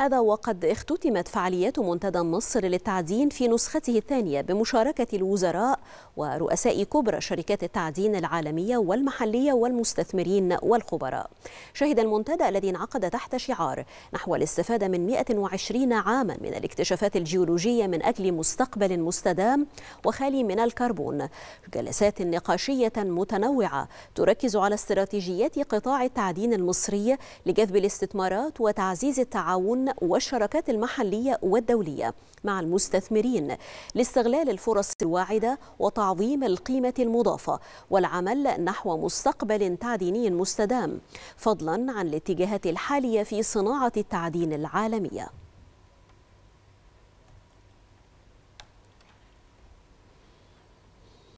هذا وقد اختتمت فعاليات منتدى مصر للتعدين في نسخته الثانية بمشاركة الوزراء ورؤساء كبرى شركات التعدين العالمية والمحلية والمستثمرين والخبراء شهد المنتدى الذي انعقد تحت شعار نحو الاستفادة من 120 عاما من الاكتشافات الجيولوجية من أجل مستقبل مستدام وخالي من الكربون جلسات نقاشية متنوعة تركز على استراتيجيات قطاع التعدين المصري لجذب الاستثمارات وتعزيز التعاون والشراكات المحلية والدولية مع المستثمرين لاستغلال الفرص الواعدة وتعظيم القيمة المضافة والعمل نحو مستقبل تعديني مستدام فضلا عن الاتجاهات الحالية في صناعة التعدين العالمية